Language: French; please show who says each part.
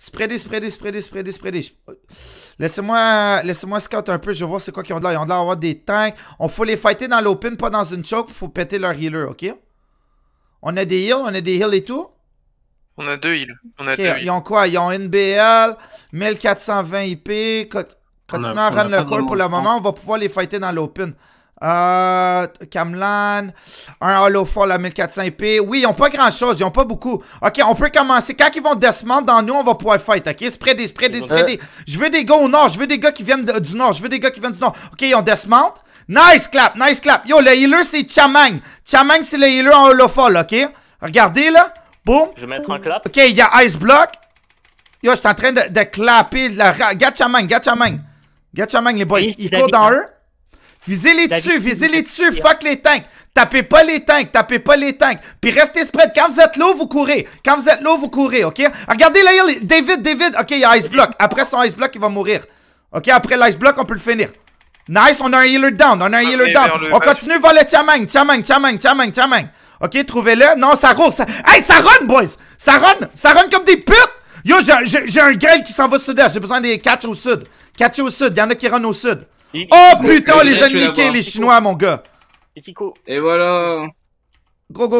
Speaker 1: Spreadez, spreadez, spreadez, spreadez, spreadez. Laissez-moi laissez scout un peu. Je vais voir c'est quoi qu'ils ont de là. Ils ont de là avoir des tanks. On faut les fighter dans l'open, pas dans une choke. Faut péter leur healer, ok? On a des heals, on a des heals et tout? On a deux heals. On a Ils ont quoi? Ils ont BL 1420 IP. Continuons à rendre le call pour le moment. On va pouvoir les fighter dans l'open. Euh, Kamlan, un Hollow Fall à 1400p. Oui, ils n'ont pas grand-chose, ils n'ont pas beaucoup. OK, on peut commencer. Quand ils vont descendre dans nous, on va pouvoir fight, OK? des, spreader, euh. des. Je veux des gars au nord, je veux des gars qui viennent du nord, je veux des gars qui viennent du nord. OK, ils ont descend. Nice clap, nice clap. Yo, le healer, c'est Chamang. Chamang, c'est le healer en Hollow Fall, OK? Regardez, là. Boum. Je vais mettre un clap. OK, il y a Ice Block. Yo, je suis en train de, de clapper. La... Gatchaman, Gatchaman. Gatchaman, les boys. Ils courent dans eux. Visez-les dessus, visez-les dessus, fuck les tanks. Tapez pas les tanks, tapez pas les tanks. Puis restez spread. Quand vous êtes low, vous courez. Quand vous êtes low, vous courez, ok? Regardez là, David, David. Ok, il y a Ice Block. Après son Ice Block, il va mourir. Ok, après l'Ice Block, on peut le finir. Nice, on a un healer down, on a un healer down. On continue vers le Chamang, Chamang, Chamang, Chamang, Chamang. Ok, trouvez-le. Non, ça roule. Ça... Hey, ça run, boys! Ça run! Ça run comme des putes! Yo, j'ai un gueule qui s'en va au sud-est. J'ai besoin des catch au sud. Catch au sud, il y en a qui run au sud. Oh putain, les a les Chinois, mon gars. Et voilà. go go